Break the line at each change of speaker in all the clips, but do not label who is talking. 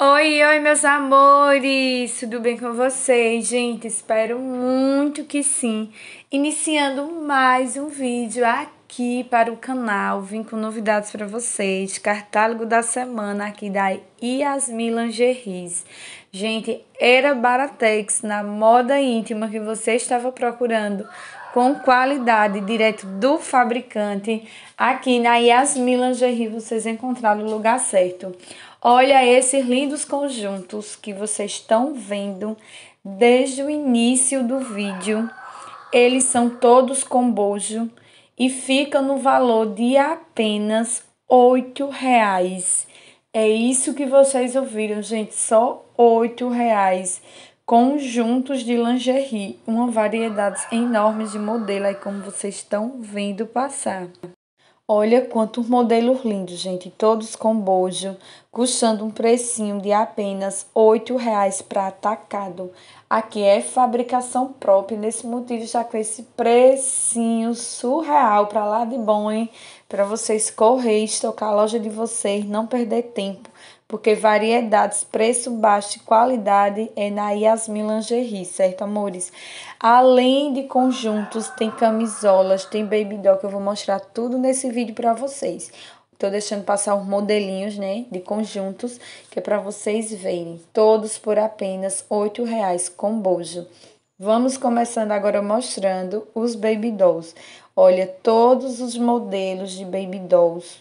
Oi, oi, meus amores! Tudo bem com vocês, gente? Espero muito que sim. Iniciando mais um vídeo aqui para o canal, vim com novidades para vocês. Cartálogo da semana aqui da Yasmin Lingeries. Gente, era Baratex na moda íntima que você estava procurando com qualidade direto do fabricante. Aqui na Yasmin Lingerie vocês encontraram o lugar certo. Olha esses lindos conjuntos que vocês estão vendo desde o início do vídeo. Eles são todos com bojo e ficam no valor de apenas oito reais. É isso que vocês ouviram, gente, só oito reais. Conjuntos de lingerie, uma variedade enorme de modelo aí como vocês estão vendo passar. Olha quantos modelos lindos, gente, todos com bojo, custando um precinho de apenas R$ reais para atacado. Aqui é fabricação própria, nesse motivo já com esse precinho surreal para lá de bom, hein? Para vocês correr, estocar a loja de vocês, não perder tempo porque variedades, preço baixo e qualidade é na Yasmin Lingerie, certo, amores? Além de conjuntos, tem camisolas, tem baby doll, que eu vou mostrar tudo nesse vídeo para vocês. Tô deixando passar os modelinhos, né, de conjuntos, que é para vocês verem. Todos por apenas R$ 8,00 com bojo. Vamos começando agora mostrando os baby dolls. Olha, todos os modelos de baby dolls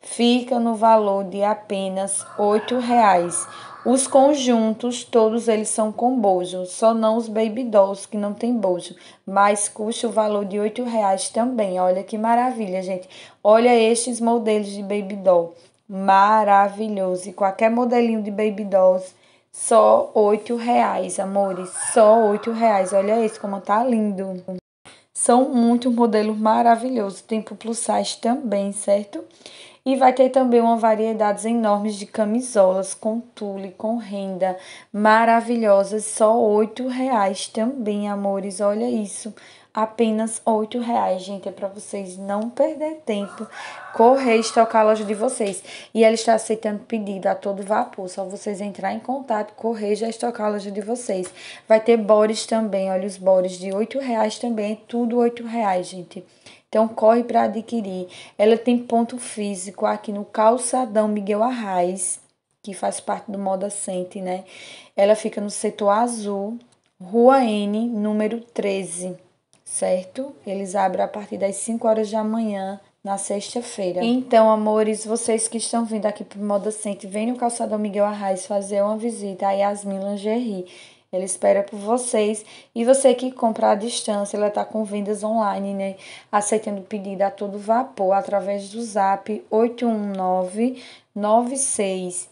fica no valor de apenas oito reais. Os conjuntos, todos eles são com bojo, só não os baby dolls que não tem bojo, mas custa o valor de oito reais também. Olha que maravilha, gente. Olha estes modelos de baby doll. Maravilhoso. E qualquer modelinho de baby dolls só oito reais, amores. Só oito reais. Olha esse como tá lindo. São muitos modelos maravilhosos. Tem pro plus size também, certo? E vai ter também uma variedade enorme de camisolas com tule, com renda, maravilhosas, só R$ reais também, amores. Olha isso apenas oito reais, gente. É para vocês não perder tempo, correr estocar a loja de vocês. E ela está aceitando pedido a todo vapor. Só vocês entrar em contato, correr já estocar a loja de vocês. Vai ter bores também, olha os bores de oito reais também, é tudo oito reais, gente. Então corre para adquirir. Ela tem ponto físico aqui no calçadão Miguel Arraes, que faz parte do Moda Center, né? Ela fica no setor azul, Rua N, número 13 certo? Eles abrem a partir das 5 horas da manhã na sexta-feira. Então, amores, vocês que estão vindo aqui pro Moda Center, vem no Calçadão Miguel Arraes fazer uma visita a Yasmin Lingerie. Ele espera por vocês. E você que compra à distância, ela está com vendas online, né? Aceitando pedido a todo vapor através do zap 819 9606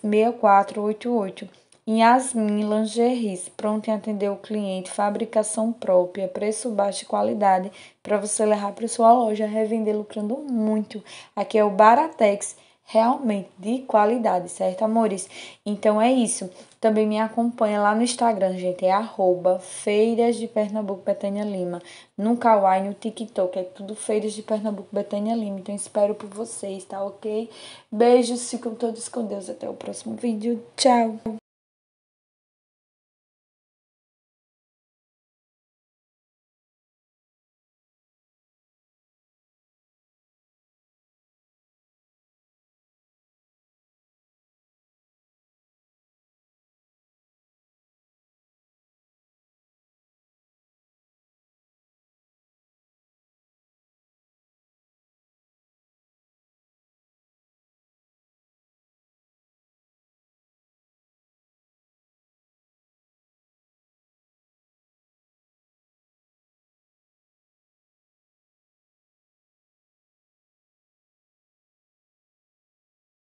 6488. Yasmin Lingeries, pronto em atender o cliente, fabricação própria, preço baixo e qualidade, para você levar para sua loja, revender lucrando muito. Aqui é o Baratex, realmente de qualidade, certo, amores? Então é isso. Também me acompanha lá no Instagram, gente, é arroba Feiras de Pernambuco Betânia Lima. No Kawaii, no TikTok, é tudo Feiras de Pernambuco Betânia Lima. Então espero por vocês, tá ok? Beijos, ficam todos com Deus. Até o próximo vídeo. Tchau!